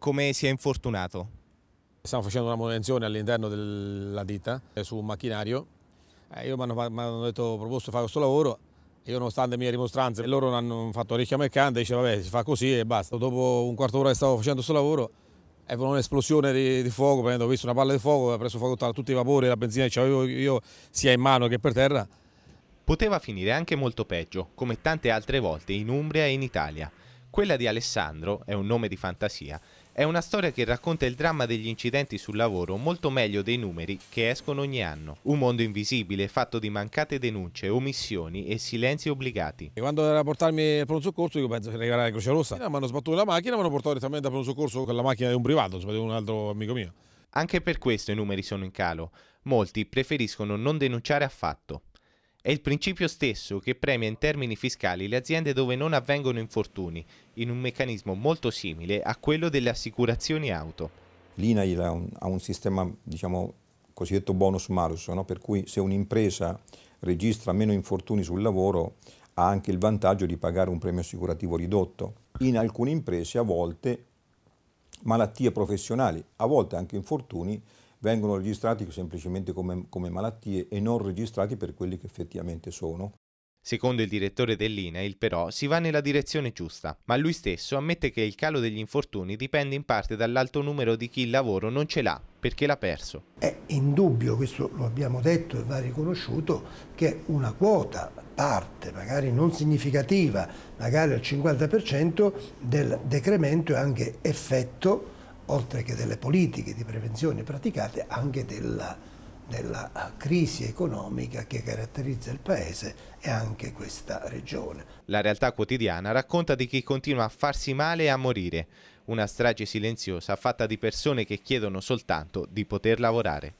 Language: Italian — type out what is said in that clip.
come si è infortunato? Stiamo facendo una manutenzione all'interno della ditta eh, su un macchinario. Eh, io mi hanno, hanno, detto, proposto di fare questo lavoro, io nonostante le mie rimostranze, loro non hanno fatto orecchia meccante, dice vabbè si fa così e basta. Dopo un quarto d'ora che stavo facendo questo lavoro è venuta un'esplosione di, di, fuoco, ho visto una palla di fuoco, ho preso fuoco tutti i vapori, la benzina che avevo io sia in mano che per terra. Poteva finire anche molto peggio, come tante altre volte in Umbria e in Italia. Quella di Alessandro è un nome di fantasia è una storia che racconta il dramma degli incidenti sul lavoro molto meglio dei numeri che escono ogni anno. Un mondo invisibile fatto di mancate denunce, omissioni e silenzi obbligati. E quando era a portarmi al pronto soccorso, io penso che arrivare la Croce Rossa. Mi hanno sbattuto la macchina, mi hanno portato direttamente al pronto soccorso con la macchina di un privato, insomma, di un altro amico mio. Anche per questo i numeri sono in calo. Molti preferiscono non denunciare affatto. È il principio stesso che premia in termini fiscali le aziende dove non avvengono infortuni, in un meccanismo molto simile a quello delle assicurazioni auto. L'INAIL ha un, ha un sistema diciamo, cosiddetto bonus malus, no? per cui se un'impresa registra meno infortuni sul lavoro ha anche il vantaggio di pagare un premio assicurativo ridotto. In alcune imprese a volte malattie professionali, a volte anche infortuni, vengono registrati semplicemente come, come malattie e non registrati per quelli che effettivamente sono. Secondo il direttore dell'INAIL però si va nella direzione giusta, ma lui stesso ammette che il calo degli infortuni dipende in parte dall'alto numero di chi il lavoro non ce l'ha perché l'ha perso. È indubbio, questo lo abbiamo detto e va riconosciuto, che una quota, parte, magari non significativa, magari al 50% del decremento è anche effetto oltre che delle politiche di prevenzione praticate, anche della, della eh, crisi economica che caratterizza il Paese e anche questa regione. La realtà quotidiana racconta di chi continua a farsi male e a morire, una strage silenziosa fatta di persone che chiedono soltanto di poter lavorare.